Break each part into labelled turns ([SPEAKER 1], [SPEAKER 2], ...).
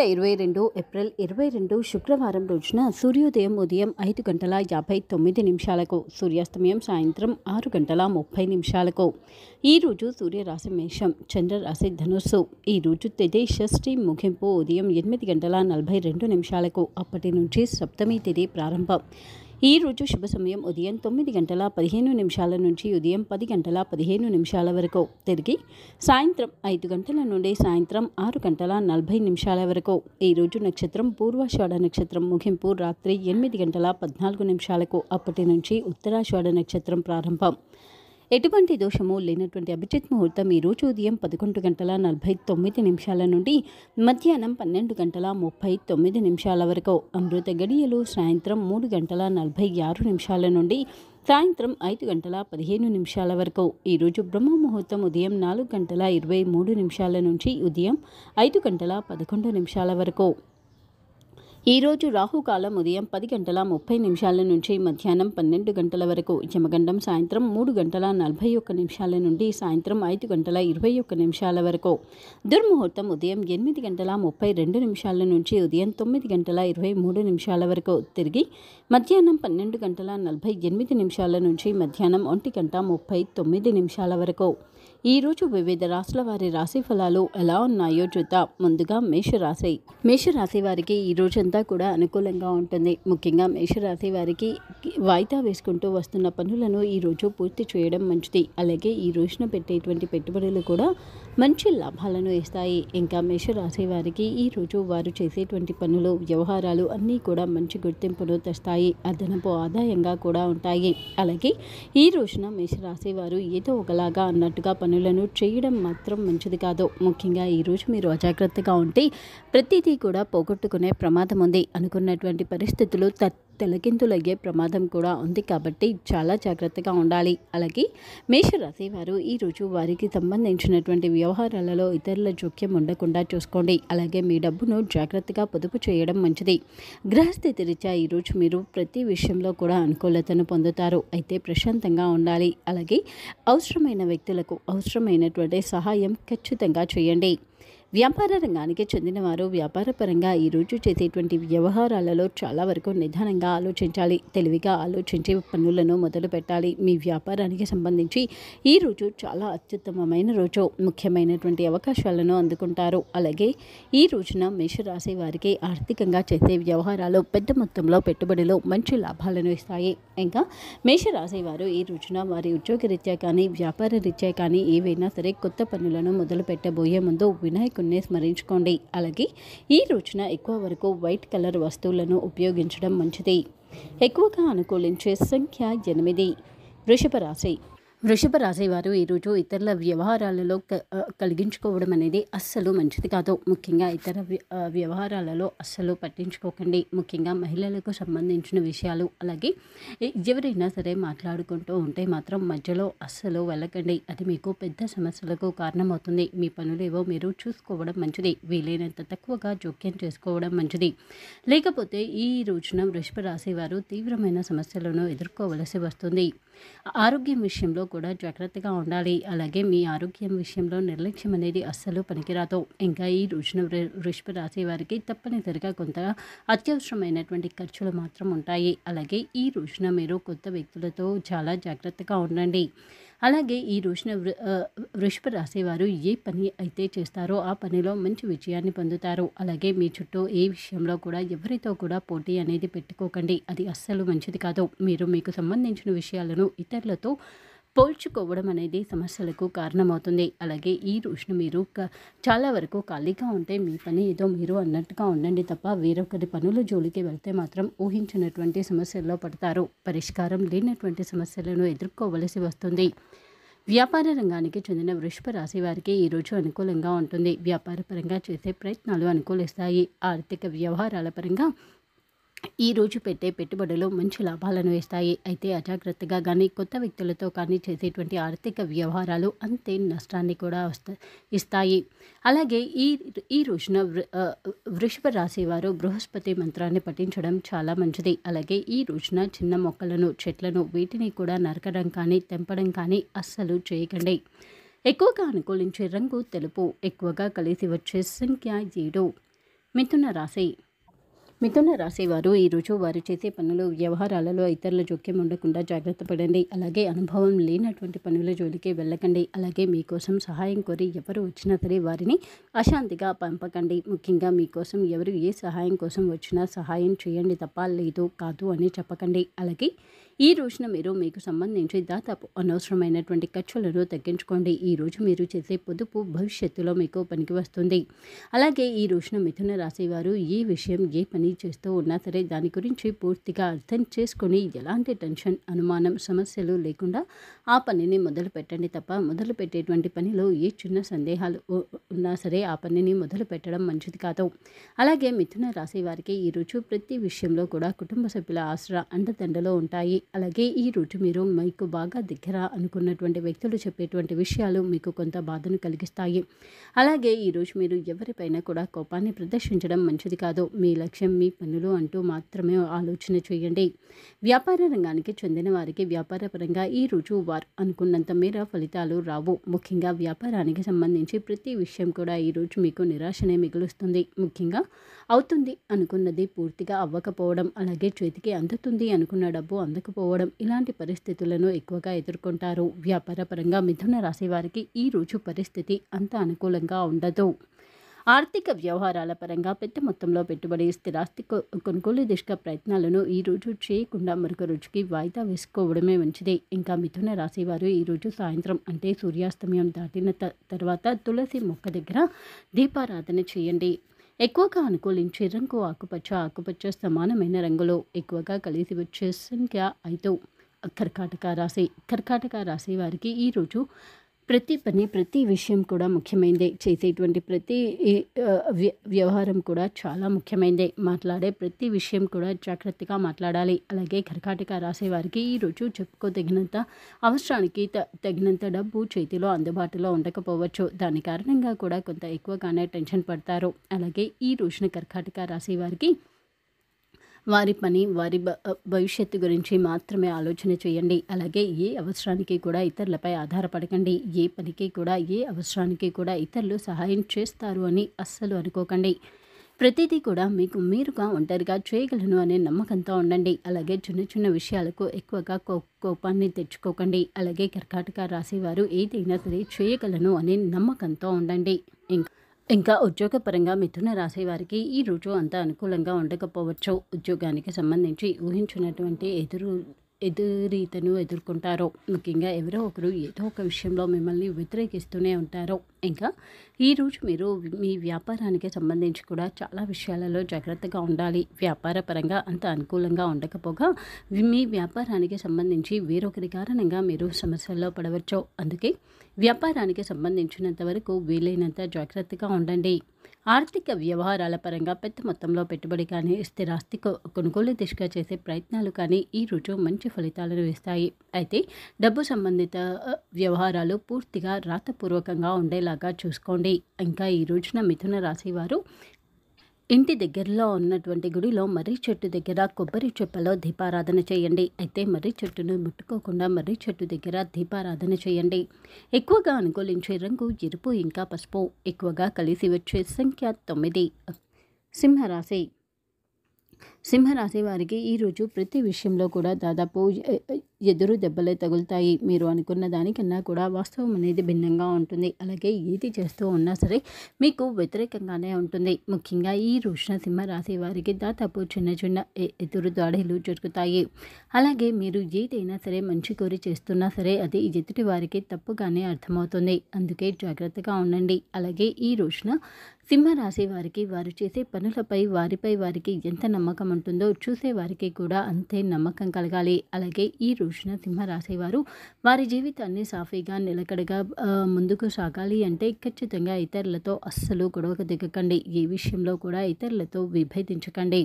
[SPEAKER 1] వేల ఇరవై రెండు ఏప్రిల్ ఇరవై రెండు శుక్రవారం రోజున సూర్యోదయం ఉదయం ఐదు గంటల యాభై తొమ్మిది నిమిషాలకు సూర్యాస్తమయం సాయంత్రం ఆరు గంటల ముప్పై నిమిషాలకు ఈరోజు సూర్యరాశి మేషం చంద్రరాశి ధనుస్సు ఈరోజు తిథి షష్ఠి ముగింపు ఉదయం ఎనిమిది గంటల నలభై రెండు నిమిషాలకు అప్పటి నుంచి సప్తమి తిథి ప్రారంభం ఈ రోజు శుభ సమయం ఉదయం తొమ్మిది గంటల పదిహేను నిమిషాల నుంచి ఉదయం పది గంటల పదిహేను నిమిషాల వరకు తిరిగి సాయంత్రం ఐదు గంటల నుండి సాయంత్రం ఆరు గంటల నలభై నిమిషాల వరకు ఈరోజు నక్షత్రం పూర్వాషాఢ నక్షత్రం ముగింపు రాత్రి ఎనిమిది గంటల పద్నాలుగు నిమిషాలకు అప్పటి నుంచి ఉత్తరాషాఢ నక్షత్రం ప్రారంభం ఎటువంటి దోషము లేనటువంటి అభిజిత్ ముహూర్తం ఈరోజు ఉదయం పదకొండు గంటల నలభై తొమ్మిది నిమిషాల నుండి మధ్యాహ్నం పన్నెండు గంటల ముప్పై తొమ్మిది నిమిషాల వరకు అమృత గడియలు సాయంత్రం మూడు గంటల నలభై ఆరు నిమిషాల నుండి సాయంత్రం ఐదు గంటల పదిహేను నిమిషాల వరకు ఈరోజు బ్రహ్మ ముహూర్తం ఉదయం నాలుగు గంటల ఇరవై మూడు నిమిషాల నుంచి ఉదయం ఐదు గంటల పదకొండు నిమిషాల వరకు ఈరోజు రాహుకాలం ఉదయం పది గంటల ముప్పై నిమిషాల నుంచి మధ్యాహ్నం పన్నెండు గంటల వరకు జమగండం సాయంత్రం మూడు గంటల నలభై ఒక్క నిమిషాల నుండి సాయంత్రం ఐదు గంటల ఇరవై ఒక్క నిమిషాల వరకు దుర్ముహూర్తం ఉదయం ఎనిమిది గంటల ముప్పై రెండు నిమిషాల నుంచి ఉదయం తొమ్మిది గంటల ఇరవై మూడు నిమిషాల వరకు తిరిగి మధ్యాహ్నం పన్నెండు గంటల నలభై ఎనిమిది నిమిషాల నుంచి మధ్యాహ్నం ఒంటి గంట ముప్పై తొమ్మిది నిమిషాల వరకు ఈరోజు వివిధ రాశుల వారి రాశి ఫలాలు ఎలా ఉన్నాయో చూద్దాం ముందుగా మేషరాశి మేషరాశి వారికి ఈ రోజంతా కూడా అనుకూలంగా ఉంటుంది ముఖ్యంగా మేషరాశి వారికి వాయిదా వేసుకుంటూ వస్తున్న పనులను ఈరోజు పూర్తి చేయడం మంచిది అలాగే ఈ రోజున పెట్టేటువంటి పెట్టుబడులు కూడా మంచి లాభాలను ఇస్తాయి ఇంకా మేషరాశి వారికి ఈరోజు వారు చేసేటువంటి పనులు వ్యవహారాలు అన్నీ కూడా మంచి గుర్తింపును తెస్తాయి అదనపు ఆదాయంగా కూడా ఉంటాయి అలాగే ఈ రోజున మేషరాశి వారు ఏదో ఒకలాగా అన్నట్టుగా పనులను చేయడం మాత్రం మంచిది కాదు ముఖ్యంగా ఈరోజు మీరు అజాగ్రత్తగా ఉంటే ప్రతిదీ కూడా పోగొట్టుకునే ప్రమాదం ఉంది అనుకున్నటువంటి పరిస్థితులు తత్ అయ్యే ప్రమాదం కూడా ఉంది కాబట్టి చాలా జాగ్రత్తగా ఉండాలి అలాగే మేషరాశి వారు ఈరోజు వారికి సంబంధించినటువంటి వ్యవహారాలలో ఇతరుల జోక్యం ఉండకుండా చూసుకోండి అలాగే మీ డబ్బును జాగ్రత్తగా పొదుపు చేయడం మంచిది గ్రహస్థితి రీత్యా ఈరోజు మీరు ప్రతి విషయంలో కూడా అనుకూలతను పొందుతారు అయితే ప్రశాంతంగా ఉండాలి అలాగే అవసరమైన వ్యక్తులకు అవసరమైనటువంటి సహాయం ఖచ్చితంగా చేయండి వ్యాపార రంగానికి చెందినవారు వ్యాపారపరంగా ఈరోజు చేసేటువంటి వ్యవహారాలలో చాలా వరకు నిదానంగా ఆలోచించాలి తెలివిగా ఆలోచించే పనులను మొదలు పెట్టాలి మీ వ్యాపారానికి సంబంధించి ఈరోజు చాలా అత్యుత్తమమైన రోజు ముఖ్యమైనటువంటి అవకాశాలను అందుకుంటారు అలాగే ఈ రోజున మేషరాశి వారికి ఆర్థికంగా చేసే వ్యవహారాలు పెద్ద మొత్తంలో పెట్టుబడులు మంచి లాభాలను ఇస్తాయి ఇంకా మేషరాశి వారు ఈ రోజున వారి ఉద్యోగ రీత్యా కానీ వ్యాపార రీత్యా కానీ ఏవైనా సరే కొత్త పనులను మొదలు పెట్టబోయే ముందు వినాయక కొన్ని స్మరించుకోండి అలాగే ఈ రోజున ఎక్కువ వరకు వైట్ కలర్ వస్తువులను ఉపయోగించడం మంచిది ఎక్కువగా అనుకూలించే సంఖ్య ఎనిమిది వృషభ రాశి వృషభ రాశివారు ఈరోజు ఇతరుల వ్యవహారాలలో కలిగించుకోవడం అనేది అస్సలు మంచిది కాదు ముఖ్యంగా ఇతర వ్యవహారాలలో అస్సలు పట్టించుకోకండి ముఖ్యంగా మహిళలకు సంబంధించిన విషయాలు అలాగే ఎవరైనా సరే మాట్లాడుకుంటూ ఉంటే మాత్రం మధ్యలో అస్సలు వెళ్ళకండి అది మీకు పెద్ద సమస్యలకు కారణమవుతుంది మీ పనులేవో మీరు చూసుకోవడం మంచిది వీలైనంత తక్కువగా జోక్యం చేసుకోవడం మంచిది లేకపోతే ఈ రోజున వృషభ రాశివారు తీవ్రమైన సమస్యలను ఎదుర్కోవలసి వస్తుంది ఆరోగ్యం విషయంలో కూడా జాగ్రత్తగా ఉండాలి అలాగే మీ ఆరోగ్యం విషయంలో నిర్లక్ష్యం అనేది అస్సలు పనికిరాదు ఇంకా ఈ రుచిన వృషభ రాశి వారికి తప్పనిసరిగా కొంత అత్యవసరమైనటువంటి ఖర్చులు మాత్రం ఉంటాయి అలాగే ఈ రుచిన మీరు కొత్త వ్యక్తులతో చాలా జాగ్రత్తగా ఉండండి అలాగే ఈ రోజున వృషభ రాసేవారు ఏ పని అయితే చేస్తారో ఆ పనిలో మంచి విజయాన్ని పొందుతారు అలాగే మీ చుట్టూ ఏ విషయంలో కూడా ఎవరితో కూడా పోటీ అనేది పెట్టుకోకండి అది అస్సలు మంచిది కాదు మీరు మీకు సంబంధించిన విషయాలను ఇతరులతో పోల్చుకోవడం అనేది సమస్యలకు కారణమవుతుంది అలాగే ఈ రోజున మీరు చాలా వరకు ఖాళీగా ఉంటే మీ పని ఏదో మీరు అన్నట్టుగా ఉండండి తప్ప వేరొకరి పనుల జోలికి వెళ్తే మాత్రం ఊహించినటువంటి సమస్యల్లో పడతారు పరిష్కారం లేనటువంటి సమస్యలను ఎదుర్కోవలసి వస్తుంది వ్యాపార రంగానికి చెందిన వృషభ రాశి వారికి ఈరోజు అనుకూలంగా ఉంటుంది వ్యాపారపరంగా చేసే ప్రయత్నాలు అనుకూలిస్తాయి ఆర్థిక వ్యవహారాల పరంగా ఈరోజు పెట్టే పెట్టుబడులు మంచి లాభాలను వేస్తాయి అయితే అజాగ్రత్తగా కానీ కొత్త వ్యక్తులతో కానీ చేసేటువంటి ఆర్థిక వ్యవహారాలు అంతే నష్టాన్ని కూడా ఇస్తాయి అలాగే ఈ ఈ రోజున వృషభ రాశి వారు బృహస్పతి మంత్రాన్ని పఠించడం చాలా మంచిది అలాగే ఈ రోజున చిన్న మొక్కలను చెట్లను వీటిని కూడా నరకడం కానీ తెంపడం కానీ అస్సలు చేయకండి ఎక్కువగా అనుకూలించే రంగు తెలుపు ఎక్కువగా కలిసి వచ్చే సంఖ్య ఏడు మిథున రాశి మిథున రాశివారు ఈరోజు వారు చేసే పనులు వ్యవహారాలలో ఇతరుల జోక్యం ఉండకుండా జాగ్రత్త పడండి అలాగే అనుభవం లేనటువంటి పనుల జోలికి వెళ్ళకండి అలాగే మీకోసం సహాయం కోరి ఎవరు వచ్చినా సరే వారిని అశాంతిగా పంపకండి ముఖ్యంగా మీకోసం ఎవరు ఏ సహాయం కోసం వచ్చినా సహాయం చేయండి తప్ప లేదు కాదు అని చెప్పకండి అలాగే ఈ రోజున మీరు మీకు సంబంధించి దాదాపు అనవసరమైనటువంటి ఖర్చులను తగ్గించుకోండి ఈ రోజు మీరు చేసే పొదుపు భవిష్యత్తులో మీకు పనికి వస్తుంది అలాగే ఈ రోజున మిథున రాశి వారు ఏ విషయం ఏ పని చేస్తూ ఉన్నా సరే దాని గురించి పూర్తిగా అర్థం చేసుకుని ఎలాంటి టెన్షన్ అనుమానం సమస్యలు లేకుండా ఆ పనిని మొదలు పెట్టండి తప్ప మొదలు పెట్టేటువంటి పనిలో ఏ చిన్న సందేహాలు ఉన్నా సరే ఆ పనిని మొదలు పెట్టడం మంచిది కాదు అలాగే మిథున రాశి వారికి ఈరోజు ప్రతి విషయంలో కూడా కుటుంబ సభ్యుల ఆసరా అండదండలో ఉంటాయి అలాగే ఈ రోజు మీరు మీకు బాగా దగ్గర అనుకున్నటువంటి వ్యక్తులు చెప్పేటువంటి విషయాలు మీకు కొంత బాధను కలిగిస్తాయి అలాగే ఈరోజు మీరు ఎవరిపైన కూడా కోపాన్ని ప్రదర్శించడం మంచిది కాదు మీ లక్ష్యం మీ పనులు అంటూ మాత్రమే ఆలోచన చేయండి వ్యాపార రంగానికి చెందిన వారికి వ్యాపారపరంగా ఈరోజు వారు అనుకున్నంత మేర ఫలితాలు రావు ముఖ్యంగా వ్యాపారానికి సంబంధించి ప్రతి విషయం కూడా ఈరోజు మీకు నిరాశనే మిగులుస్తుంది ముఖ్యంగా అవుతుంది అనుకున్నది పూర్తిగా అవ్వకపోవడం అలాగే చేతికి అందుతుంది అనుకున్న డబ్బు అందకపోవడం పోవడం ఇలాంటి పరిస్థితులను ఎక్కువగా ఎదుర్కొంటారు వ్యాపారపరంగా మిథున రాశి వారికి ఈ రోజు పరిస్థితి అంత అనుకూలంగా ఉండదు ఆర్థిక వ్యవహారాల పరంగా పెద్ద మొత్తంలో పెట్టుబడి స్థిరాస్తి కొనుగోలు దిశగా ప్రయత్నాలను ఈరోజు చేయకుండా మరొక రోజుకి వాయిదా వేసుకోవడమే మంచిది ఇంకా మిథున రాశి వారు ఈరోజు సాయంత్రం అంటే సూర్యాస్తమయం దాటిన తర్వాత తులసి మొక్క దగ్గర దీపారాధన చేయండి ఎక్కువగా అనుకూలించే రంగు ఆకుపచ్చ ఆకుపచ్చ సమానమైన రంగులో ఎక్కువగా కలిసి వచ్చే సంఖ్య ఐదు కర్కాటక రాశి కర్కాటక రాశి వారికి ఈరోజు ప్రతి పని ప్రతి విషయం కూడా ముఖ్యమైనదే చేసేటువంటి ప్రతి వ్యవహారం కూడా చాలా ముఖ్యమైనదే మాట్లాడే ప్రతి విషయం కూడా జాగ్రత్తగా మాట్లాడాలి అలాగే కర్కాటక రాసేవారికి ఈరోజు చెప్పుకోదగినంత అవసరానికి తగినంత డబ్బు చేతిలో అందుబాటులో ఉండకపోవచ్చు దాని కారణంగా కూడా కొంత ఎక్కువగానే టెన్షన్ పడతారు అలాగే ఈ రోజున కర్కాటక రాసేవారికి వారి పని వారి భవిష్యత్తు గురించి మాత్రమే ఆలోచన చేయండి అలాగే ఏ అవసరానికి కూడా ఇతరులపై ఆధారపడకండి ఏ పనికి కూడా ఏ అవసరానికి కూడా ఇతరులు సహాయం చేస్తారు అని అస్సలు అనుకోకండి ప్రతిదీ కూడా మీకు మీరుగా ఒంటరిగా చేయగలను అనే నమ్మకంతో ఉండండి అలాగే చిన్న చిన్న విషయాలకు ఎక్కువగా కో కోపాన్ని తెచ్చుకోకండి అలాగే కర్కాటక రాసేవారు ఏదైనా సరే చేయగలను అనే నమ్మకంతో ఉండండి ఇంకా ఇంకా ఉద్యోగపరంగా మిథున రాశి వారికి ఈ రోజు అంత అనుకూలంగా ఉండకపోవచ్చు ఉద్యోగానికి సంబంధించి ఊహించినటువంటి ఎదురు ఎదురీతను ఎదుర్కొంటారో ముఖ్యంగా ఎవరో ఒకరు ఏదో ఒక విషయంలో మిమ్మల్ని వ్యతిరేకిస్తూనే ఉంటారో ఇంకా ఈరోజు మీరు మీ వ్యాపారానికి సంబంధించి కూడా చాలా విషయాలలో జాగ్రత్తగా ఉండాలి వ్యాపార పరంగా అంత అనుకూలంగా ఉండకపోగా మీ వ్యాపారానికి సంబంధించి వేరొకరి కారణంగా మీరు సమస్యల్లో పడవచ్చు అందుకే వ్యాపారానికి సంబంధించినంత వరకు వీలైనంత జాగ్రత్తగా ఉండండి ఆర్థిక వ్యవహారాల పరంగా పెద్ద మొత్తంలో పెట్టుబడి కానీ స్థిరాస్తి కొనుగోలు దిశగా చేసే ప్రయత్నాలు కానీ ఈ రుజువు మంచి ఫలితాలను ఇస్తాయి అయితే డబ్బు సంబంధిత వ్యవహారాలు పూర్తిగా రాతపూర్వకంగా ఉండేలాగా చూసుకోండి ఇంకా ఈ రోజున మిథున రాశి వారు ఇంటి దగ్గరలో ఉన్నటువంటి గుడిలో మర్రి చెట్టు దగ్గర కొబ్బరి చెప్పలో దీపారాధన చేయండి అయితే మర్రి చెట్టును ముట్టుకోకుండా మర్రి చెట్టు దగ్గర దీపారాధన చేయండి ఎక్కువగా అనుకూలించే రంగు ఎరుపు ఇంకా పసుపు ఎక్కువగా కలిసి వచ్చే సంఖ్య తొమ్మిది సింహరాశి సింహరాశి వారికి ఈరోజు ప్రతి విషయంలో కూడా దాదాపు ఎదురు దెబ్బలే తగులుతాయి మీరు అనుకున్న దానికన్నా కూడా వాస్తవం అనేది భిన్నంగా ఉంటుంది అలాగే ఏది చేస్తూ ఉన్నా సరే మీకు వ్యతిరేకంగానే ఉంటుంది ముఖ్యంగా ఈ రోజున సింహరాశి వారికి దాదాపు చిన్న చిన్న ఎదురు దాడిలు జరుగుతాయి అలాగే మీరు ఏదైనా సరే మంచి కోరి చేస్తున్నా సరే అది ఎదుటి వారికి తప్పుగానే అర్థమవుతుంది అందుకే జాగ్రత్తగా ఉండండి అలాగే ఈ రోజున సింహరాశి వారికి వారు చేసే పనులపై వారిపై వారికి ఎంత నమ్మకం ఉంటుందో చూసే వారికి కూడా అంతే నమ్మకం కలగాలి అలాగే ఈ రోజున సింహరాశి వారు వారి జీవితాన్ని సాఫీగా నిలకడగా ముందుకు సాగాలి అంటే ఖచ్చితంగా ఇతరులతో అస్సలు గొడవకు దిగకండి ఈ విషయంలో కూడా ఇతరులతో విభేదించకండి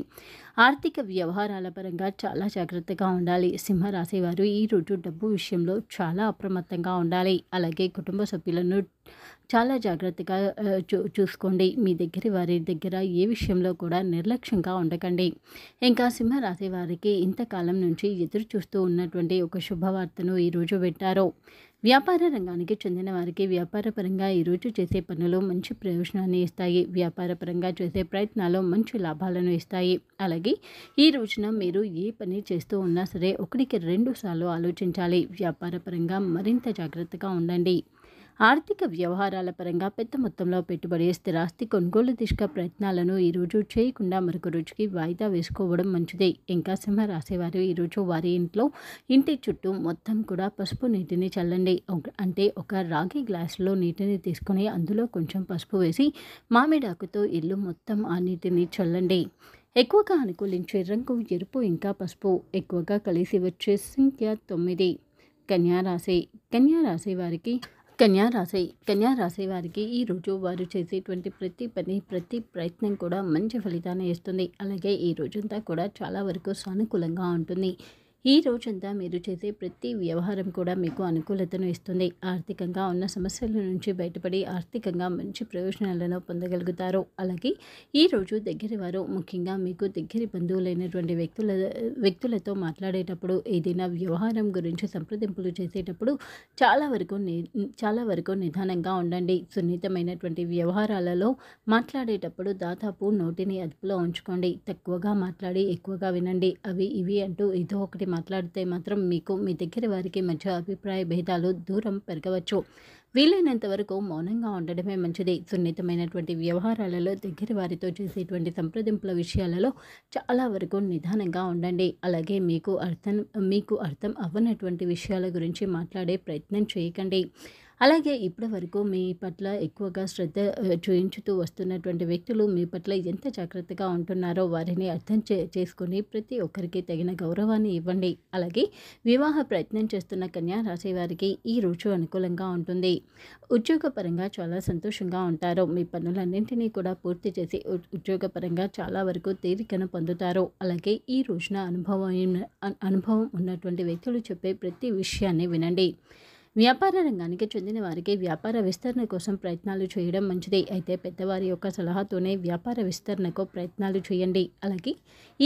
[SPEAKER 1] ఆర్థిక వ్యవహారాల పరంగా చాలా జాగ్రత్తగా ఉండాలి సింహరాశి వారు ఈ రోజు డబ్బు విషయంలో చాలా అప్రమత్తంగా ఉండాలి అలాగే కుటుంబ సభ్యులను చాలా జాగ్రత్తగా చూ చూసుకోండి మీ దగ్గర వారి దగ్గర ఏ విషయంలో కూడా నిర్లక్ష్యంగా ఉండకండి ఇంకా సింహరాశి వారికి ఇంతకాలం నుంచి ఎదురు చూస్తూ ఉన్నటువంటి ఒక శుభవార్తను ఈరోజు పెట్టారు వ్యాపార రంగానికి చెందిన వారికి వ్యాపారపరంగా ఈరోజు చేసే పనులు మంచి ప్రయోజనాన్ని ఇస్తాయి వ్యాపారపరంగా చేసే ప్రయత్నాలు మంచి లాభాలను ఇస్తాయి అలాగే ఈ రోజున మీరు ఏ పని చేస్తూ ఉన్నా సరే ఒకటికి రెండు సార్లు ఆలోచించాలి వ్యాపారపరంగా మరింత జాగ్రత్తగా ఉండండి ఆర్థిక వ్యవహారాల పరంగా పెద్ద మొత్తంలో పెట్టుబడి స్థిరాస్తి కొనుగోలు దిశగా ప్రయత్నాలను ఈరోజు చేయకుండా మరొక రోజుకి వాయిదా వేసుకోవడం మంచిదే ఇంకా సింహ రాసేవారు ఈరోజు వారి ఇంట్లో ఇంటి చుట్టూ మొత్తం కూడా పసుపు నీటిని చల్లండి అంటే ఒక రాగి గ్లాసులో నీటిని తీసుకుని అందులో కొంచెం పసుపు వేసి మామిడాకుతో ఇల్లు మొత్తం ఆ నీటిని చల్లండి ఎక్కువగా అనుకూలించే రంగు ఎరుపు ఇంకా పసుపు ఎక్కువగా కలిసి వచ్చే సంఖ్య తొమ్మిది కన్యారాశి కన్యారాశి వారికి కన్యా రాశి కన్యా రాశి వారికి ఈరోజు వారు చేసేటువంటి ప్రతి పని ప్రతి ప్రయత్నం కూడా మంచి ఫలితాన్ని ఇస్తుంది అలాగే ఈ రోజంతా కూడా చాలా వరకు సానుకూలంగా ఉంటుంది ఈ రోజంతా మీరు చేసే ప్రతి వ్యవహారం కూడా మీకు అనుకూలతను ఇస్తుంది ఆర్థికంగా ఉన్న సమస్యల నుంచి బయటపడి ఆర్థికంగా మంచి ప్రయోజనాలను పొందగలుగుతారు అలాగే ఈరోజు దగ్గర వారు ముఖ్యంగా మీకు దగ్గర బంధువులైనటువంటి వ్యక్తుల వ్యక్తులతో మాట్లాడేటప్పుడు ఏదైనా వ్యవహారం గురించి సంప్రదింపులు చేసేటప్పుడు చాలా వరకు చాలా వరకు నిదానంగా ఉండండి సున్నితమైనటువంటి వ్యవహారాలలో మాట్లాడేటప్పుడు దాదాపు నోటిని అదుపులో ఉంచుకోండి తక్కువగా మాట్లాడి ఎక్కువగా వినండి అవి ఇవి అంటూ ఏదో ఒకటి మాట్లాడితే మాత్రం మీకు మీ దగ్గర వారికి మధ్య అభిప్రాయ భేదాలు దూరం పెరగవచ్చు వీలైనంత వరకు మౌనంగా ఉండడమే మంచిది సున్నితమైనటువంటి వ్యవహారాలలో దగ్గర వారితో చేసేటువంటి సంప్రదింపుల విషయాలలో చాలా వరకు నిదానంగా ఉండండి అలాగే మీకు అర్థం మీకు అర్థం అవ్వనటువంటి విషయాల గురించి మాట్లాడే ప్రయత్నం చేయకండి అలాగే ఇప్పటి వరకు మీ పట్ల ఎక్కువగా శ్రద్ధ చూయించుతూ వస్తున్నటువంటి వ్యక్తులు మీ పట్ల ఎంత జాగ్రత్తగా ఉంటున్నారో వారిని అర్థం చే చేసుకుని ప్రతి ఒక్కరికి తగిన గౌరవాన్ని ఇవ్వండి అలాగే వివాహ ప్రయత్నం చేస్తున్న కన్యా రాశి వారికి ఈ రోజు అనుకూలంగా ఉంటుంది ఉద్యోగపరంగా చాలా సంతోషంగా ఉంటారు మీ పనులన్నింటినీ కూడా పూర్తి చేసి ఉద్యోగపరంగా చాలా వరకు తీరికను పొందుతారు అలాగే ఈ రోజున అనుభవం అనుభవం ఉన్నటువంటి వ్యక్తులు చెప్పే ప్రతి విషయాన్ని వినండి వ్యాపార రంగానికి చెందిన వారికి వ్యాపార విస్తరణ కోసం ప్రయత్నాలు చేయడం మంచిది అయితే పెద్దవారి యొక్క సలహాతోనే వ్యాపార విస్తరణకు ప్రయత్నాలు చేయండి అలాగే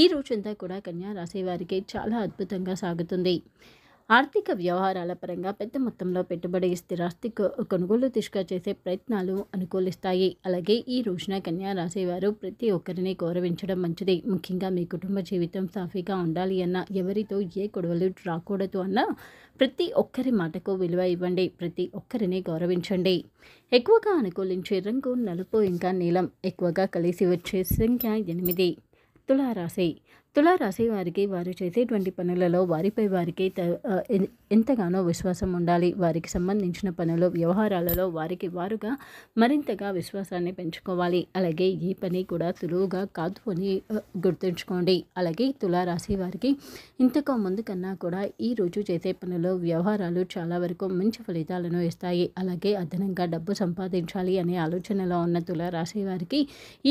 [SPEAKER 1] ఈ రోజంతా కూడా కన్యా రాశి వారికి చాలా అద్భుతంగా సాగుతుంది ఆర్థిక వ్యవహారాల పరంగా పెద్ద మొత్తంలో పెట్టుబడి స్థిరాస్తి కొనుగోలు తీసుక చేసే ప్రయత్నాలు అనుకూలిస్తాయి అలాగే ఈ రోజున కన్యా రాసేవారు ప్రతి ఒక్కరిని గౌరవించడం మంచిది ముఖ్యంగా మీ కుటుంబ జీవితం సాఫీగా ఉండాలి అన్న ఎవరితో ఏ గొడవలు రాకూడదు అన్న ప్రతి ఒక్కరి మాటకు విలువ ఇవ్వండి ప్రతి ఒక్కరిని గౌరవించండి ఎక్కువగా అనుకూలించే రంగు నలుపు ఇంకా నీలం ఎక్కువగా కలిసి వచ్చే సంఖ్య ఎనిమిది తులారాశి తులారాశి వారికి వారు చేసేటువంటి పనులలో వారిపై వారికి ఎంతగానో విశ్వాసం ఉండాలి వారికి సంబంధించిన పనులు వ్యవహారాలలో వారికి వారుగా మరింతగా విశ్వాసాన్ని పెంచుకోవాలి అలాగే ఈ పని కూడా సులువుగా కాదు అని గుర్తుంచుకోండి అలాగే తులారాశి వారికి ఇంతకు ముందు కన్నా కూడా ఈ రోజు చేసే పనులు వ్యవహారాలు చాలా వరకు మంచి ఫలితాలను ఇస్తాయి అలాగే అదనంగా డబ్బు సంపాదించాలి అనే ఆలోచనలో ఉన్న తులారాశి వారికి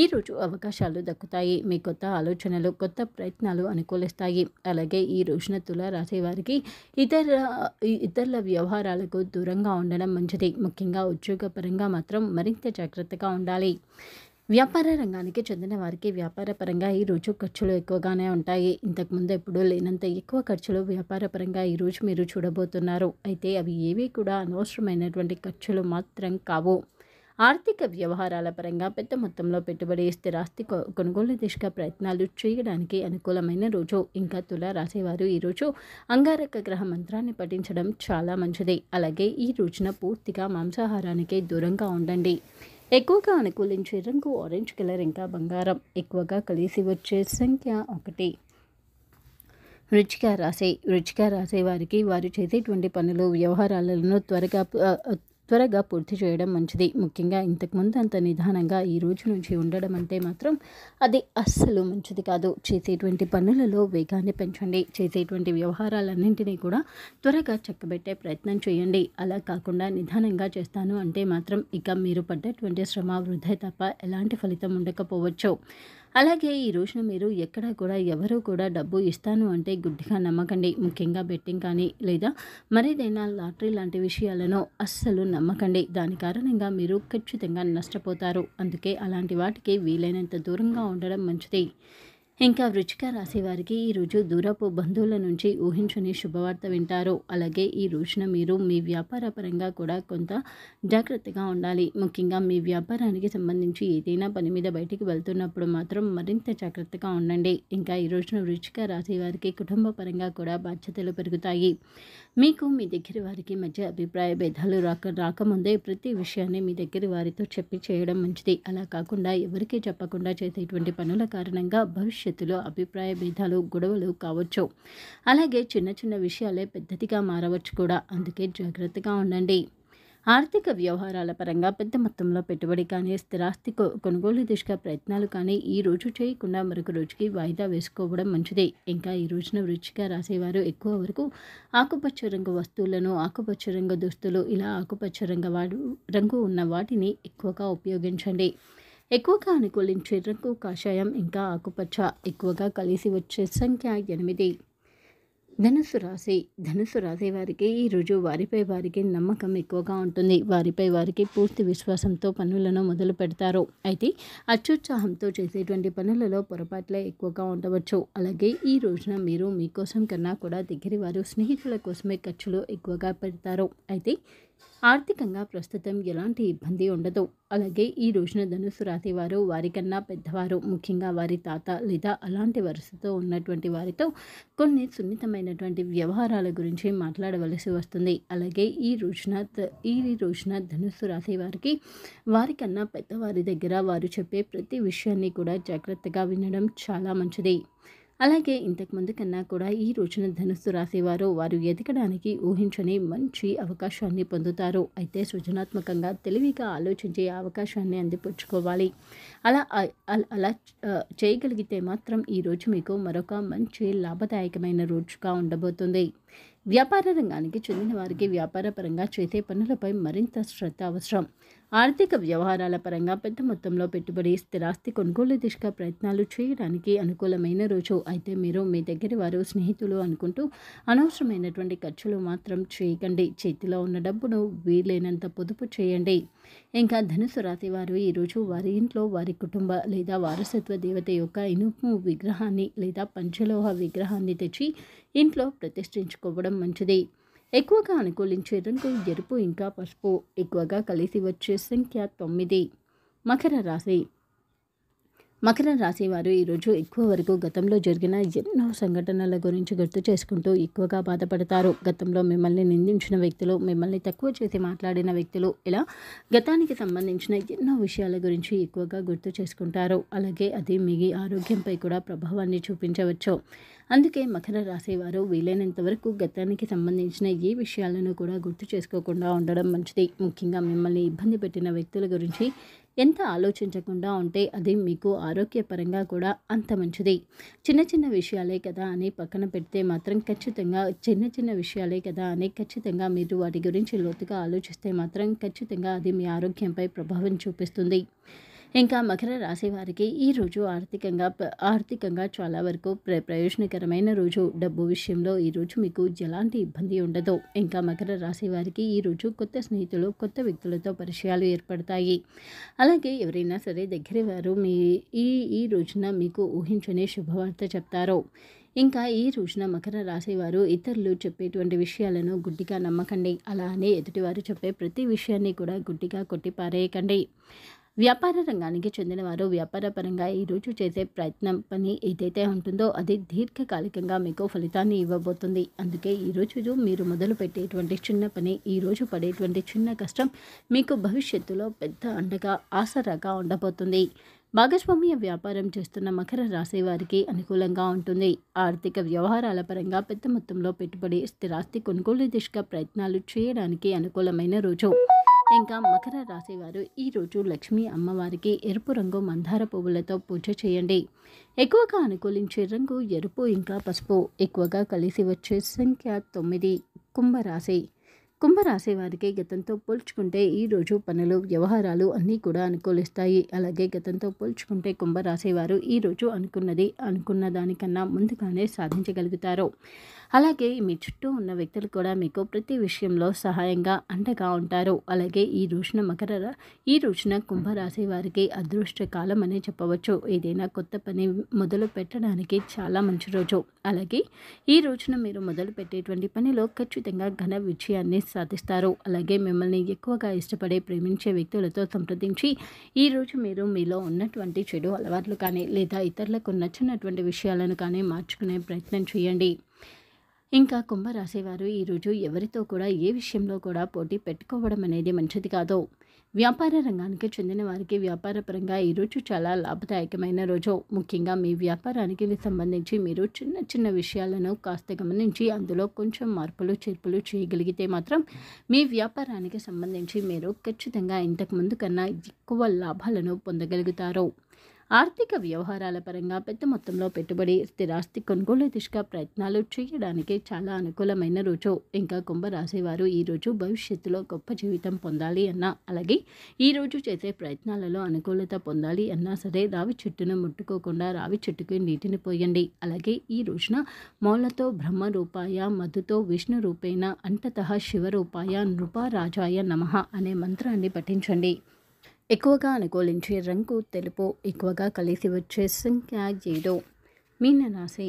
[SPEAKER 1] ఈరోజు అవకాశాలు దక్కుతాయి మీ కొత్త ఆలోచనలు కొత్త ప్రయత్నం ప్రయత్నాలు అనుకూలిస్తాయి అలాగే ఈ రోజున రాసేవారికి వారికి ఇతర ఇతరుల వ్యవహారాలకు దూరంగా ఉండడం మంచిది ముఖ్యంగా ఉద్యోగపరంగా మాత్రం మరింత జాగ్రత్తగా ఉండాలి వ్యాపార రంగానికి చెందిన వారికి వ్యాపార పరంగా ఈరోజు ఖర్చులు ఎక్కువగానే ఉంటాయి ఇంతకుముందు ఎప్పుడూ లేనంత ఎక్కువ ఖర్చులు వ్యాపార పరంగా ఈరోజు మీరు చూడబోతున్నారు అయితే అవి ఏవి కూడా అనవసరమైనటువంటి ఖర్చులు మాత్రం కావు ఆర్థిక వ్యవహారాల పరంగా పెద్ద మొత్తంలో పెట్టుబడి స్థిరాస్తి కొనుగోలు దిశగా ప్రయత్నాలు చేయడానికి అనుకూలమైన రోజు ఇంకా తుల రాసేవారు ఈరోజు అంగారక గ్రహ మంత్రాన్ని పఠించడం చాలా మంచిది అలాగే ఈ రోజున పూర్తిగా మాంసాహారానికి దూరంగా ఉండండి ఎక్కువగా అనుకూలించే రంగు ఆరెంజ్ కలర్ ఇంకా బంగారం ఎక్కువగా కలిసి వచ్చే సంఖ్య ఒకటి రుచిగా రాసే రుచిగా రాసే వారికి వారు చేసేటువంటి పనులు వ్యవహారాలను త్వరగా త్వరగా పూర్తి చేయడం మంచిది ముఖ్యంగా ఇంతకుముందు అంత నిదానంగా ఈ రోజు నుంచి ఉండడం అంటే మాత్రం అది అస్సలు మంచిది కాదు చేసేటువంటి పనులలో వేగాన్ని పెంచండి చేసేటువంటి వ్యవహారాలన్నింటినీ కూడా త్వరగా చక్కబెట్టే ప్రయత్నం చేయండి అలా కాకుండా నిదానంగా చేస్తాను అంటే మాత్రం ఇక మీరు పడ్డటువంటి శ్రమ వృద్ధి తప్ప ఎలాంటి ఫలితం ఉండకపోవచ్చు అలాగే ఈ రోజున మీరు ఎక్కడ కూడా ఎవరూ కూడా డబ్బు ఇస్తాను అంటే గుడ్డిగా నమ్మకండి ముఖ్యంగా బెట్టింగ్ కానీ లేదా మరేదైనా లాటరీ లాంటి విషయాలను అస్సలు నమ్మకండి దాని కారణంగా మీరు ఖచ్చితంగా నష్టపోతారు అందుకే అలాంటి వాటికి వీలైనంత దూరంగా ఉండడం మంచిది ఇంకా వృచిక రాశి వారికి ఈరోజు దూరపు బంధువుల నుంచి ఊహించని శుభవార్త వింటారు అలాగే ఈ రోజున మీరు మీ వ్యాపార పరంగా కూడా కొంత జాగ్రత్తగా ఉండాలి ముఖ్యంగా మీ వ్యాపారానికి సంబంధించి ఏదైనా పని మీద బయటికి వెళ్తున్నప్పుడు మాత్రం మరింత జాగ్రత్తగా ఉండండి ఇంకా ఈ రోజున వృచిక రాశి వారికి కుటుంబ పరంగా కూడా బాధ్యతలు పెరుగుతాయి మీకు మీ దగ్గర వారికి మధ్య అభిప్రాయ భేదాలు రాక రాకముందే ప్రతి విషయాన్ని మీ దగ్గర వారితో చెప్పి చేయడం మంచిది అలా కాకుండా ఎవరికీ చెప్పకుండా చేసేటువంటి పనుల కారణంగా భవిష్యత్తులో అభిప్రాయ భేదాలు గొడవలు కావచ్చు అలాగే చిన్న చిన్న విషయాలే పెద్దదిగా మారవచ్చు కూడా అందుకే జాగ్రత్తగా ఉండండి ఆర్థిక వ్యవహారాల పరంగా పెద్ద మొత్తంలో పెట్టుబడి కానీ స్థిరాస్తి కొనుగోలు దిశగా ప్రయత్నాలు కానీ ఈ రోజు చేయకుండా మరొక రోజుకి వాయిదా వేసుకోవడం మంచిది ఇంకా ఈ రోజున రుచిగా రాసేవారు ఎక్కువ వరకు ఆకుపచ్చ రంగు వస్తువులను ఆకుపచ్చ రంగు దుస్తులు ఇలా ఆకుపచ్చ రంగు వాడు రంగు ఉన్న వాటిని ఎక్కువగా ఉపయోగించండి ఎక్కువగా అనుకూలించే రంగు కాషాయం ఇంకా ఆకుపచ్చ ఎక్కువగా కలిసి వచ్చే సంఖ్య ఎనిమిది ధనుసు రాశి ధనుసు రాశి వారికి ఈరోజు వారిపై వారికి నమ్మకం ఎక్కువగా ఉంటుంది వారిపై వారికి పూర్తి విశ్వాసంతో పనులను మొదలు పెడతారు అయితే అత్యుత్సాహంతో చేసేటువంటి పనులలో పొరపాట్లే ఎక్కువగా ఉండవచ్చు అలాగే ఈ రోజున మీరు మీకోసం కన్నా కూడా దగ్గర వారు స్నేహితుల కోసమే ఖర్చులు ఎక్కువగా పెడతారు అయితే ఆర్థికంగా ప్రస్తుతం ఎలాంటి ఇబ్బంది ఉండదు అలాగే ఈ రోజున ధనుసు రాతి వారు వారికన్నా పెద్దవారు ముఖ్యంగా వారి తాత లేదా అలాంటి వరుసతో ఉన్నటువంటి వారితో కొన్ని సున్నితమైనటువంటి వ్యవహారాల గురించి మాట్లాడవలసి వస్తుంది అలాగే ఈ రోజున ఈ రోజున ధనుసు రాశి వారికి వారికన్నా పెద్దవారి దగ్గర వారు చెప్పే ప్రతి విషయాన్ని కూడా జాగ్రత్తగా వినడం చాలా మంచిది అలాగే ఇంతకుముందు కన్నా కూడా ఈ రోజున ధనుస్సు రాసేవారు వారు ఎదగడానికి ఊహించని మంచి అవకాశాన్ని పొందుతారు అయితే సృజనాత్మకంగా తెలివిగా ఆలోచించే అవకాశాన్ని అందిపుచ్చుకోవాలి అలా అలా చేయగలిగితే మాత్రం ఈరోజు మీకు మరొక మంచి లాభదాయకమైన రోజుగా ఉండబోతుంది వ్యాపార రంగానికి చెందిన వారికి వ్యాపారపరంగా చేసే పనులపై మరింత శ్రద్ధ అవసరం ఆర్థిక వ్యవహారాల పరంగా పెద్ద మొత్తంలో పెట్టుబడి స్థిరాస్తి కొనుగోలు దిశగా ప్రయత్నాలు చేయడానికి అనుకూలమైన రోజు అయితే మీరు మీ దగ్గర వారు స్నేహితులు అనుకుంటూ అనవసరమైనటువంటి ఖర్చులు మాత్రం చేయకండి చేతిలో ఉన్న డబ్బును వీలైనంత పొదుపు చేయండి ఇంకా ధనుసు రాతి వారు ఈరోజు వారి ఇంట్లో వారి కుటుంబ లేదా వారసత్వ దేవత యొక్క ఇనుము విగ్రహాన్ని లేదా పంచలోహ విగ్రహాన్ని తెచ్చి ఇంట్లో ప్రతిష్ఠించుకోవడం మంచిది ఎక్కువగా అనుకూలించే రంగు ఎరుపు ఇంకా పసుపు ఎక్కువగా కలిసి వచ్చే సంఖ్య తొమ్మిది మకర రాశి మకర రాశి వారు ఈరోజు ఎక్కువ వరకు గతంలో జరిగిన ఎన్నో సంఘటనల గురించి గుర్తు చేసుకుంటూ ఎక్కువగా బాధపడతారు గతంలో మిమ్మల్ని నిందించిన వ్యక్తులు మిమ్మల్ని తక్కువ చేసి మాట్లాడిన వ్యక్తులు ఇలా గతానికి సంబంధించిన ఎన్నో విషయాల గురించి ఎక్కువగా గుర్తు చేసుకుంటారు అలాగే అది మీ ఆరోగ్యంపై కూడా ప్రభావాన్ని చూపించవచ్చు అందుకే మకర రాశి వారు వీలైనంత వరకు గతానికి సంబంధించిన ఏ విషయాలను కూడా గుర్తు చేసుకోకుండా ఉండడం మంచిది ముఖ్యంగా మిమ్మల్ని ఇబ్బంది పెట్టిన వ్యక్తుల గురించి ఎంత ఆలోచించకుండా ఉంటే అది మీకు ఆరోగ్యపరంగా కూడా అంత మంచిది చిన్న చిన్న విషయాలే కదా అని పక్కన పెడితే మాత్రం ఖచ్చితంగా చిన్న చిన్న విషయాలే కదా అని ఖచ్చితంగా మీరు వాటి గురించి లోతుగా ఆలోచిస్తే మాత్రం ఖచ్చితంగా అది మీ ఆరోగ్యంపై ప్రభావం చూపిస్తుంది ఇంకా మకర రాశి వారికి ఈరోజు ఆర్థికంగా ఆర్థికంగా చాలా వరకు ప్రయోజనకరమైన రోజు డబ్బు విషయంలో ఈరోజు మీకు ఎలాంటి ఇబ్బంది ఉండదు ఇంకా మకర రాశి వారికి ఈరోజు కొత్త స్నేహితులు కొత్త వ్యక్తులతో పరిచయాలు ఏర్పడతాయి అలాగే ఎవరైనా సరే దగ్గర వారు మీ ఈ ఈ రోజున మీకు ఊహించని శుభవార్త చెప్తారు ఇంకా ఈ రోజున మకర రాశి వారు ఇతరులు చెప్పేటువంటి విషయాలను గుడ్డిగా నమ్మకండి అలానే ఎదుటివారు చెప్పే ప్రతి విషయాన్ని కూడా గుడ్డిగా కొట్టిపారేయకండి వ్యాపార రంగానికి చెందినవారు వ్యాపారపరంగా ఈరోజు చేసే ప్రయత్నం పని ఏదైతే ఉంటుందో అది దీర్ఘకాలికంగా మీకు ఫలితాన్ని ఇవ్వబోతుంది అందుకే ఈరోజు మీరు మొదలు పెట్టేటువంటి చిన్న పని ఈరోజు పడేటువంటి చిన్న కష్టం మీకు భవిష్యత్తులో పెద్ద అండగా ఆసరాగా ఉండబోతుంది భాగస్వామ్య వ్యాపారం చేస్తున్న మకర రాశి వారికి అనుకూలంగా ఉంటుంది ఆర్థిక వ్యవహారాల పరంగా పెద్ద మొత్తంలో పెట్టుబడి స్థిరాస్తి కొనుగోలు దిశగా ప్రయత్నాలు చేయడానికి అనుకూలమైన రోజు ఇంకా మకర రాశి వారు ఈరోజు లక్ష్మీ అమ్మవారికి ఎరుపు రంగు మందార పువ్వులతో పూజ చేయండి ఎక్కువగా అనుకూలించే రంగు ఎరుపు ఇంకా పసుపు ఎక్కువగా కలిసి వచ్చే సంఖ్య తొమ్మిది కుంభరాశి కుంభరాశి వారికి గతంతో పోల్చుకుంటే ఈరోజు పనులు వ్యవహారాలు అన్నీ కూడా అనుకూలిస్తాయి అలాగే గతంతో పోల్చుకుంటే కుంభరాశి వారు ఈరోజు అనుకున్నది అనుకున్న దానికన్నా ముందుగానే సాధించగలుగుతారు అలాగే మీ చుట్టూ ఉన్న వ్యక్తులు కూడా మీకు ప్రతి విషయంలో సహాయంగా అండగా ఉంటారు అలాగే ఈ రోజున మకర ఈ రోజున కుంభరాశి వారికి అదృష్ట కాలం అనే చెప్పవచ్చు ఏదైనా కొత్త పని మొదలు పెట్టడానికి చాలా మంచి రోజు అలాగే ఈ రోజున మీరు మొదలు పెట్టేటువంటి పనిలో ఖచ్చితంగా ఘన విజయాన్ని సాధిస్తారు అలాగే మిమ్మల్ని ఎక్కువగా ఇష్టపడే ప్రేమించే వ్యక్తులతో సంప్రదించి ఈరోజు మీరు మీలో ఉన్నటువంటి చెడు అలవాట్లు కానీ లేదా ఇతరులకు నచ్చినటువంటి విషయాలను కానీ మార్చుకునే ప్రయత్నం చేయండి ఇంకా కుంభరాశివారు ఈరోజు ఎవరితో కూడా ఏ విషయంలో కూడా పోటీ పెట్టుకోవడం అనేది మంచిది కాదు వ్యాపార రంగానికి చెందిన వారికి వ్యాపారపరంగా ఈరోజు చాలా లాభదాయకమైన రోజు ముఖ్యంగా మీ వ్యాపారానికి సంబంధించి మీరు చిన్న చిన్న విషయాలను కాస్త గమనించి అందులో కొంచెం మార్పులు చేర్పులు చేయగలిగితే మాత్రం మీ వ్యాపారానికి సంబంధించి మీరు ఖచ్చితంగా ఇంతకుముందు కన్నా ఎక్కువ లాభాలను పొందగలుగుతారు ఆర్థిక వ్యవహారాల పరంగా పెద్ద మొత్తంలో పెట్టుబడి స్థిరాస్తి కొనుగోలు దిశగా ప్రయత్నాలు చేయడానికి చాలా అనుకూలమైన రోజు ఇంకా కుంభరాశివారు ఈరోజు భవిష్యత్తులో గొప్ప జీవితం పొందాలి అన్నా అలాగే ఈరోజు చేసే ప్రయత్నాలలో అనుకూలత పొందాలి అన్నా సరే రావి చెట్టును ముట్టుకోకుండా రావి చెట్టుకి నీటిని పోయండి అలాగే ఈ రోజున మౌలతో బ్రహ్మ రూపాయ మధుతో విష్ణు రూపేణ అంతత శివరూపాయ నృపారాజాయ నమ అనే మంత్రాన్ని పఠించండి ఎక్కువగా అనుకూలించే రంగు తెలుపు ఎక్కువగా కలిసి వచ్చే సంఖ్య ఏడు మీనరాశి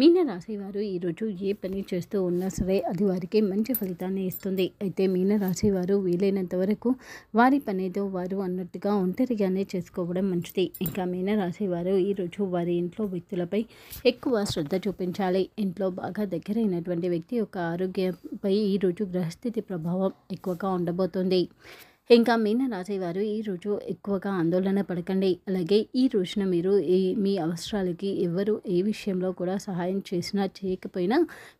[SPEAKER 1] మీనరాశి వారు ఈరోజు ఏ పని చేస్తూ ఉన్నా సరే అది వారికి మంచి ఫలితాన్ని ఇస్తుంది అయితే మీనరాశి వారు వీలైనంత వరకు వారి పనేదో వారు అన్నట్టుగా ఒంటరిగానే చేసుకోవడం మంచిది ఇంకా మీనరాశి వారు ఈరోజు వారి ఇంట్లో వ్యక్తులపై ఎక్కువ శ్రద్ధ చూపించాలి ఇంట్లో బాగా దగ్గరైనటువంటి వ్యక్తి యొక్క ఆరోగ్యంపై ఈరోజు గ్రహస్థితి ప్రభావం ఎక్కువగా ఉండబోతుంది ఇంకా మీనరాశి వారు ఈరోజు ఎక్కువగా ఆందోళన పడకండి అలాగే ఈ రోజున మీరు ఏ మీ అవసరాలకి ఎవరు ఏ విషయంలో కూడా సహాయం చేసినా చేయకపోయినా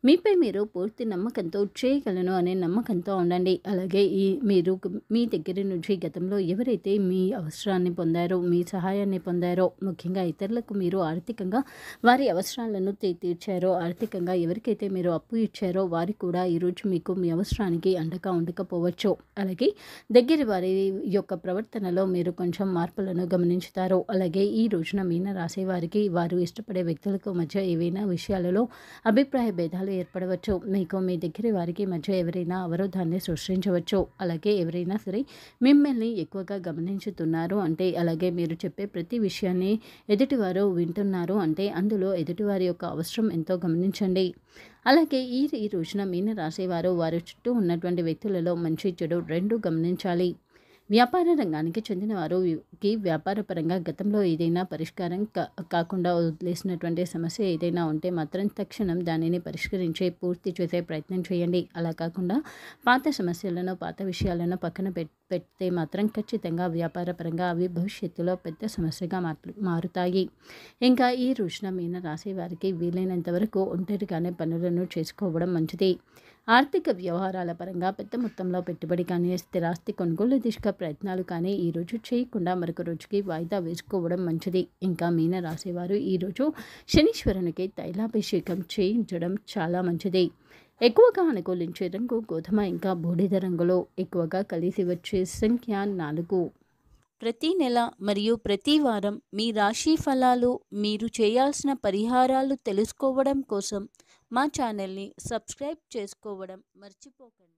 [SPEAKER 1] మీపై మీరు పూర్తి నమ్మకంతో చేయగలను అనే నమ్మకంతో ఉండండి అలాగే ఈ మీరు మీ దగ్గర నుంచి గతంలో ఎవరైతే మీ అవసరాన్ని పొందారో మీ సహాయాన్ని పొందారో ముఖ్యంగా ఇతరులకు మీరు ఆర్థికంగా వారి అవసరాలను తీర్చారో ఆర్థికంగా ఎవరికైతే మీరు అప్పు ఇచ్చారో వారు కూడా ఈరోజు మీకు మీ అవసరానికి అండగా ఉండకపోవచ్చు అలాగే దగ్గర వారి వారి యొక్క ప్రవర్తనలో మీరు కొంచెం మార్పులను గమనించుతారు అలాగే ఈ రోజున మీన రాసేవారికి వారు ఇష్టపడే వ్యక్తులకు మధ్య ఏవైనా విషయాలలో అభిప్రాయ భేదాలు ఏర్పడవచ్చు మీకు మీ దగ్గర వారికి మధ్య ఎవరైనా అవరోధాన్ని సృష్టించవచ్చు అలాగే ఎవరైనా సరే మిమ్మల్ని ఎక్కువగా గమనించుతున్నారు అంటే అలాగే మీరు చెప్పే ప్రతి విషయాన్ని ఎదుటివారు వింటున్నారు అంటే అందులో ఎదుటివారి యొక్క అవసరం ఎంతో గమనించండి అలాగే ఈ రోజున మీన వారు వారి చుట్టూ ఉన్నటువంటి వ్యక్తులలో మంచి చెడు రెండు గమనించాలి వ్యాపార రంగానికి చెందినవారుకి వ్యాపారపరంగా గతంలో ఏదైనా పరిష్కారం కాకుండా వదిలేసినటువంటి సమస్య ఏదైనా ఉంటే మాత్రం తక్షణం దానిని పరిష్కరించే పూర్తి చేసే ప్రయత్నం చేయండి అలా కాకుండా పాత సమస్యలను పాత విషయాలను పక్కన పెడితే మాత్రం ఖచ్చితంగా వ్యాపారపరంగా అవి భవిష్యత్తులో పెద్ద సమస్యగా మారుతాయి ఇంకా ఈ రుచిన మీద రాసే వారికి వీలైనంత వరకు ఒంటరిగానే పనులను చేసుకోవడం మంచిది ఆర్థిక వ్యవహారాల పరంగా పెద్ద మొత్తంలో పెట్టుబడి కానీ స్థిరాస్తి కొనుగోలు దిశగా ప్రయత్నాలు కానీ ఈరోజు చేయకుండా మరొక రోజుకి వాయిదా వేసుకోవడం మంచిది ఇంకా మీన రాసేవారు ఈరోజు శనీశ్వరునికి తైలాభిషేకం చేయించడం చాలా మంచిది ఎక్కువగా అనుకూలించే రంగు గోధుమ ఇంకా బూడిద రంగులో ఎక్కువగా కలిసి వచ్చే సంఖ్య నాలుగు ప్రతి నెల మరియు ప్రతి వారం మీ రాశి ఫలాలు మీరు చేయాల్సిన పరిహారాలు తెలుసుకోవడం కోసం మా ఛానల్ని సబ్స్క్రైబ్ చేసుకోవడం మర్చిపోకండి